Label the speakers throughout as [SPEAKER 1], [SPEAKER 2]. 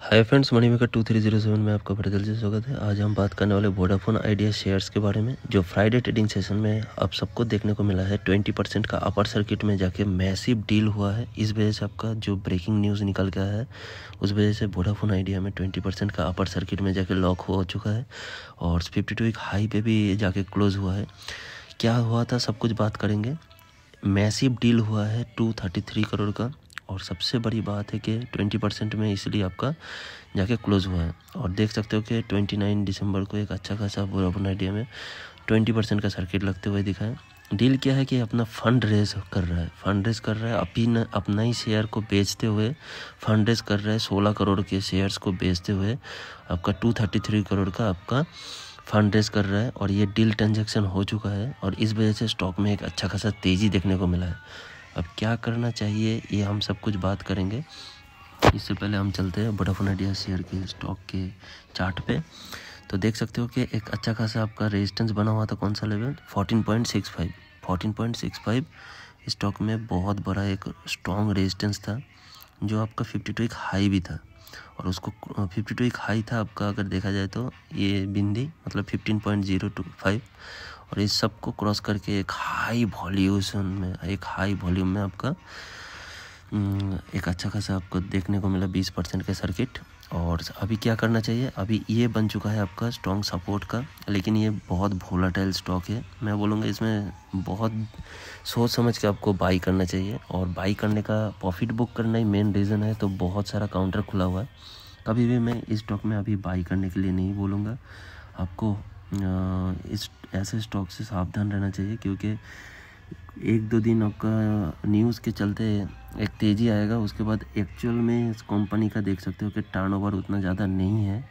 [SPEAKER 1] हाय friends money maker two three zero seven में आपका बड़े दिल से स्वागत है आज हम बात करने वाले वोडाफोन आइडिया शेयर्स के बारे में जो फ्राइडे ट्रेडिंग सेशन में आप सबको देखने को मिला है ट्वेंटी परसेंट का अपर सर्किट में जाके मैसिव डील हुआ है इस वजह से आपका जो ब्रेकिंग न्यूज़ निकल गया है उस वजह से वोडाफोन आइडिया में ट्वेंटी परसेंट का अपर सर्किट में जाके लॉक हो चुका है और फिफ्टी टू एक हाई पे भी जाके क्लोज हुआ है क्या हुआ था सब कुछ बात करेंगे मैसिव डील हुआ है टू थर्टी थ्री करोड़ का और सबसे बड़ी बात है कि ट्वेंटी परसेंट में इसलिए आपका जाके क्लोज़ हुआ है और देख सकते हो कि ट्वेंटी नाइन दिसंबर को एक अच्छा खासा बोरापुर आइडिया में ट्वेंटी परसेंट का सर्किट लगते हुए दिखा है डील क्या है कि अपना फंड रेज कर रहा है फंड रेज कर रहा है अपी न, अपना ही शेयर को बेचते हुए फंड रेज कर रहा है सोलह करोड़ के शेयर्स को बेचते हुए आपका टू थर्टी थ्री करोड़ का आपका फंड रेज कर रहा है और ये डील ट्रांजेक्शन हो चुका है और इस वजह से स्टॉक में एक अच्छा खासा तेज़ी देखने को मिला है अब क्या करना चाहिए ये हम सब कुछ बात करेंगे इससे पहले हम चलते हैं वोडाफोन आइडिया शेयर के स्टॉक के चार्ट पे तो देख सकते हो कि एक अच्छा खासा आपका रेजिस्टेंस बना हुआ था कौन सा लेवल 14.65 14.65 स्टॉक में बहुत बड़ा एक स्ट्रॉन्ग रेजिस्टेंस था जो आपका 52 एक हाई भी था और उसको फिफ्टी टू एक हाई था आपका अगर देखा जाए तो ये बिंदी मतलब fifteen point zero two five और इस सबको क्रॉस करके एक हाई वॉल्यूशन में एक हाई वॉल्यूम में आपका हम्म, एक अच्छा खासा आपको देखने को मिला बीस परसेंट का सर्किट और अभी क्या करना चाहिए अभी ये बन चुका है आपका स्ट्रॉन्ग सपोर्ट का लेकिन ये बहुत वोलाटाइल स्टॉक है मैं बोलूँगा इसमें बहुत सोच समझ के आपको बाई करना चाहिए और बाई करने का प्रॉफिट बुक करना ही मेन रीज़न है तो बहुत सारा काउंटर खुला हुआ है कभी भी मैं इस स्टॉक में अभी बाई करने के लिए नहीं बोलूँगा आपको इस ऐसे स्टॉक से सावधान रहना चाहिए क्योंकि एक दो दिन आपका न्यूज़ के चलते एक तेज़ी आएगा उसके बाद एक्चुअल में इस कंपनी का देख सकते हो कि टर्नओवर उतना ज़्यादा नहीं है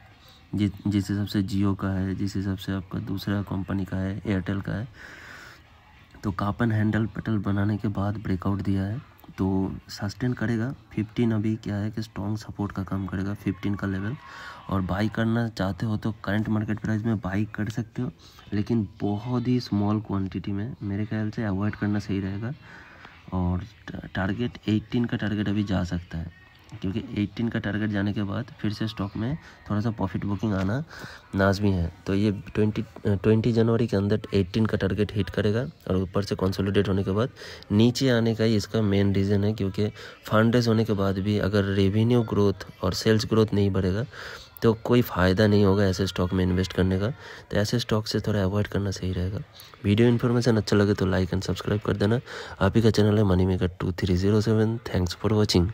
[SPEAKER 1] जि जिस हिसाब से जियो का है जिस हिसाब से आपका दूसरा कंपनी का है एयरटेल का है तो कापन हैंडल पटल बनाने के बाद ब्रेकआउट दिया है तो सस्टेन करेगा 15 अभी क्या है कि स्ट्रॉन्ग सपोर्ट का काम करेगा 15 का लेवल और बाई करना चाहते हो तो करंट मार्केट प्राइस में बाई कर सकते हो लेकिन बहुत ही स्मॉल क्वांटिटी में मेरे ख्याल से अवॉइड करना सही रहेगा और टारगेट 18 का टारगेट अभी जा सकता है क्योंकि 18 का टारगेट जाने के बाद फिर से स्टॉक में थोड़ा सा प्रॉफिट बुकिंग आना लाजमी है तो ये 20 20 जनवरी के अंदर 18 का टारगेट हिट करेगा और ऊपर से कंसोलिडेट होने के बाद नीचे आने का ही इसका मेन रीज़न है क्योंकि फंड रेज होने के बाद भी अगर रेवेन्यू ग्रोथ और सेल्स ग्रोथ नहीं बढ़ेगा तो कोई फ़ायदा नहीं होगा ऐसे स्टॉक में इन्वेस्ट करने का तो ऐसे स्टॉक से थोड़ा अवॉइड करना सही रहेगा वीडियो इन्फॉर्मेशन अच्छा लगे तो लाइक एंड सब्सक्राइब कर देना आप ही का चैनल है money maker two three zero seven thanks for watching